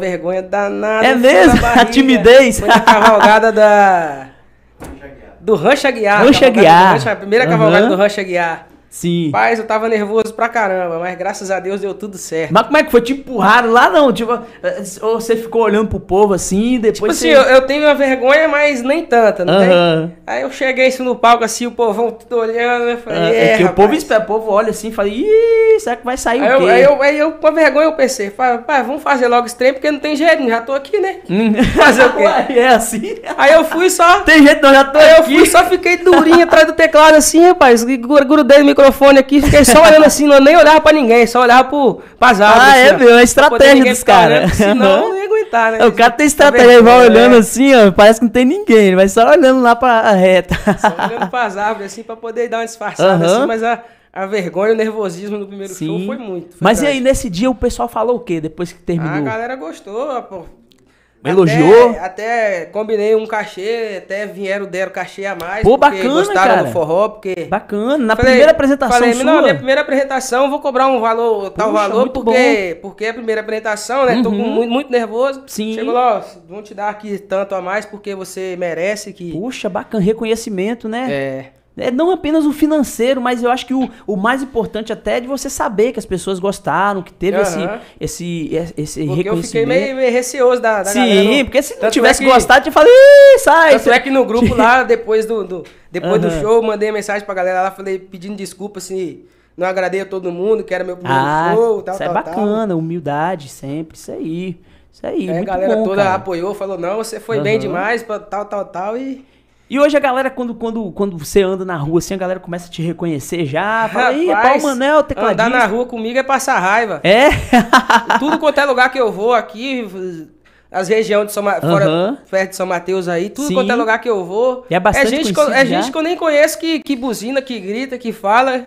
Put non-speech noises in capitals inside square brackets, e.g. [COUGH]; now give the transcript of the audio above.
vergonha danada. É mesmo? [LAUGHS] Barriga, a timidez. Foi a cavalgada da. Do Rancho Guiar. Rancho Guiar. a primeira uhum. cavalgada do Rancho Guiar. Sim. Mas eu tava nervoso pra caramba, mas graças a Deus deu tudo certo. Mas como é que foi? Te empurraram lá não? Tipo, eh, eh, ou você ficou olhando pro povo assim, depois tipo assim, você... assim, eu, eu, tenho uma vergonha, mas nem tanta, não uh tem? Aí eu cheguei assim no palco, assim, o povão tudo olhando, eu falei, ah, é, é, que rapaz. o povo espera, o povo olha assim e fala, ih, será que vai sair aí o quê? Eu, aí, eu, aí eu, com a vergonha, eu pensei, pai, vamos fazer logo esse trem, porque não tem jeito, já tô aqui, né? Hum. [LAUGHS] fazer o quê? Ué, [LAUGHS] é assim? Aí eu fui só... Tem jeito, não, já tô aí aqui. eu fui só, fiquei durinho atrás do teclado assim, rapaz, grudei no microfone microfone aqui, fiquei só [LAUGHS] olhando assim, não nem olhava pra ninguém, só olhava pro, pras ah, árvores. Ah, assim, é, meu, é estratégia dos caras. Né? eu assim, [LAUGHS] não ia aguentar, né? O cara tem tá estratégia, ele vai olhando é. assim, ó, parece que não tem ninguém, ele vai só olhando lá pra reta. Só olhando pras árvores, assim, pra poder dar uma disfarçada, assim, mas a, a vergonha, o nervosismo do primeiro Sim. show foi muito. Foi mas trágico. e aí, nesse dia, o pessoal falou o quê depois que terminou? Ah, a galera gostou, pô elogiou. Até combinei um cachê, até vieram, deram cachê a mais. Pô, bacana, gostaram cara. do forró, porque... Bacana, na falei, primeira apresentação falei, sua. Não, minha primeira apresentação, vou cobrar um valor, tal valor, porque, porque é a primeira apresentação, né? Uhum. Tô muito, muito nervoso. Sim. Chegou lá, ó, vão te dar aqui tanto a mais, porque você merece que... Puxa, bacana, reconhecimento, né? É é não apenas o financeiro, mas eu acho que o, o mais importante até é de você saber que as pessoas gostaram, que teve uhum. esse, esse, esse porque reconhecimento. eu fiquei meio, meio receoso da, da Sim, galera, porque se não é tivesse é que, gostado, tinha falado, Ih, sai! Tanto é que no grupo [LAUGHS] lá, depois do, do depois uhum. do show, mandei mensagem pra galera lá, falei, pedindo desculpa, assim, não agradei a todo mundo, que era meu primeiro ah, show, tal, isso é tal, é bacana, tal. humildade sempre, isso aí. Isso aí, é, A galera bom, toda cara. apoiou, falou, não, você foi uhum. bem demais, tal, tal, tal, e... E hoje a galera, quando, quando, quando você anda na rua assim, a galera começa a te reconhecer já. Fala, Rapaz, Ih, é Paulo Manel, tecladista. Andar na rua comigo é passar raiva. É? [LAUGHS] tudo quanto é lugar que eu vou aqui, as regiões de São Ma... uhum. fora perto de São Mateus aí, tudo Sim. quanto é lugar que eu vou. E é bastante é gente, que, é gente que eu nem conheço que, que buzina, que grita, que fala.